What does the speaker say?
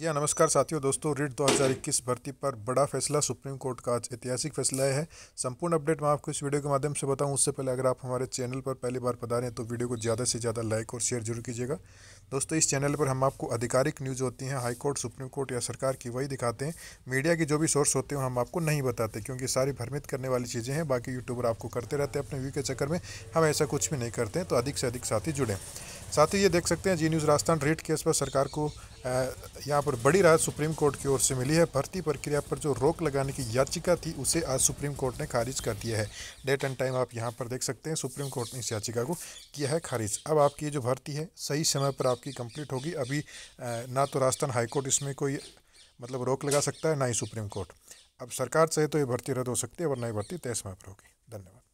जी हाँ नमस्कार साथियों दोस्तों रिट 2021 भर्ती पर बड़ा फैसला सुप्रीम कोर्ट का आज ऐतिहासिक फैसला है संपूर्ण अपडेट मैं आपको इस वीडियो के माध्यम से बताऊं उससे पहले अगर आप हमारे चैनल पर पहली बार पधारे हैं तो वीडियो को ज़्यादा से ज़्यादा लाइक और शेयर जरूर कीजिएगा दोस्तों इस चैनल पर हम आपको आधिकारिक न्यूज़ होती हैं हाईकोर्ट सुप्रीम कोर्ट या सरकार की वही दिखाते हैं मीडिया के जो भी सोर्स होते हैं हम आपको नहीं बताते क्योंकि सारी भ्रमित करने वाली चीज़ें हैं बाकी यूट्यूबर आपको करते रहते हैं अपने व्यू के चक्कर में हम ऐसा कुछ भी नहीं करते हैं तो अधिक से अधिक साथी जुड़ें साथ ही ये देख सकते हैं Zee News Rajasthan rate case पर सरकार को यहाँ पर बड़ी राहत सुप्रीम कोर्ट की ओर से मिली है भर्ती प्रक्रिया पर जो रोक लगाने की याचिका थी उसे आज सुप्रीम कोर्ट ने खारिज कर दिया है डेट एंड टाइम आप यहाँ पर देख सकते हैं सुप्रीम कोर्ट ने इस याचिका को किया है खारिज अब आपकी जो भर्ती है सही समय पर आपकी कंप्लीट होगी अभी ना तो राजस्थान हाईकोर्ट इसमें कोई मतलब रोक लगा सकता है ना ही सुप्रीम कोर्ट अब सरकार चाहे तो ये भर्ती रद्द हो सकती है और नई भर्ती तय समय पर होगी धन्यवाद